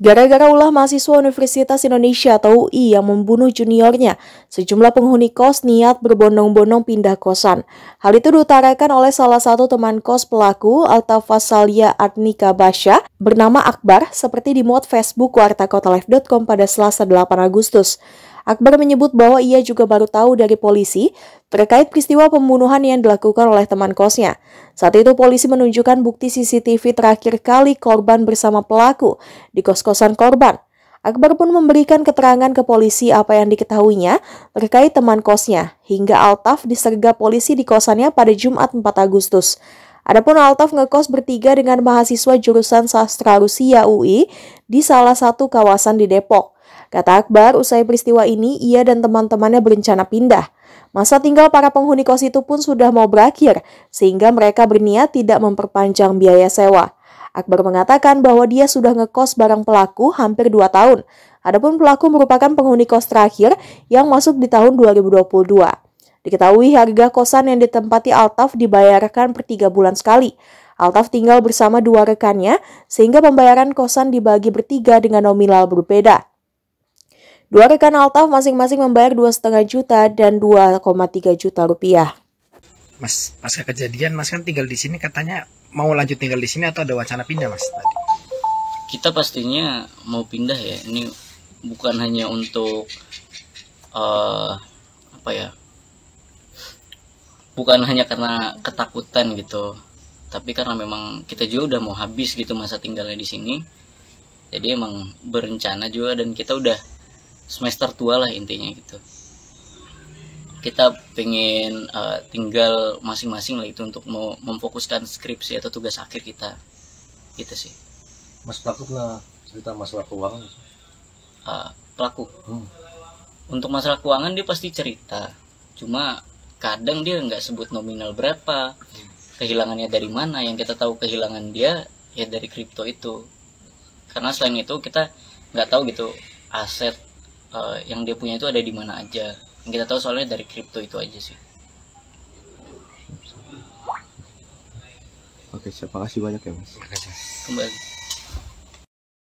Gara-gara ulah mahasiswa Universitas Indonesia atau UI yang membunuh juniornya, sejumlah penghuni kos niat berbondong-bondong pindah kosan. Hal itu diutarakan oleh salah satu teman kos pelaku, Altafa Adnika Basya, bernama Akbar, seperti dimuat Facebook wartakotalife.com pada Selasa 8 Agustus. Akbar menyebut bahwa ia juga baru tahu dari polisi terkait peristiwa pembunuhan yang dilakukan oleh teman kosnya. Saat itu polisi menunjukkan bukti CCTV terakhir kali korban bersama pelaku di kos-kosan korban. Akbar pun memberikan keterangan ke polisi apa yang diketahuinya terkait teman kosnya, hingga Altaf disergap polisi di kosannya pada Jumat 4 Agustus. Adapun Altaf ngekos bertiga dengan mahasiswa jurusan sastra Rusia UI di salah satu kawasan di Depok. Kata Akbar, usai peristiwa ini ia dan teman-temannya berencana pindah. Masa tinggal para penghuni kos itu pun sudah mau berakhir, sehingga mereka berniat tidak memperpanjang biaya sewa. Akbar mengatakan bahwa dia sudah ngekos barang pelaku hampir 2 tahun. Adapun pelaku merupakan penghuni kos terakhir yang masuk di tahun 2022. Diketahui harga kosan yang ditempati Altaf dibayarkan per tiga bulan sekali. Altaf tinggal bersama dua rekannya, sehingga pembayaran kosan dibagi bertiga dengan nominal berbeda. Dua rekan Altaf masing-masing membayar dua setengah juta dan 2,3 juta rupiah. Mas, pas kejadian, Mas kan tinggal di sini katanya mau lanjut tinggal di sini atau ada wacana pindah, Mas? Tadi? Kita pastinya mau pindah ya. Ini bukan hanya untuk uh, apa ya bukan hanya karena ketakutan gitu tapi karena memang kita juga udah mau habis gitu masa tinggalnya di sini jadi emang berencana juga dan kita udah semester tua lah intinya gitu kita pengen uh, tinggal masing-masing lah itu untuk mau memfokuskan skripsi atau tugas akhir kita gitu sih mas pelaku pernah cerita masalah keuangan uh, pelaku hmm. untuk masalah keuangan dia pasti cerita cuma kadang dia nggak sebut nominal berapa kehilangannya dari mana yang kita tahu kehilangan dia ya dari kripto itu karena selain itu kita nggak tahu gitu aset uh, yang dia punya itu ada di mana aja yang kita tahu soalnya dari kripto itu aja sih oke terima kasih banyak ya mas kembali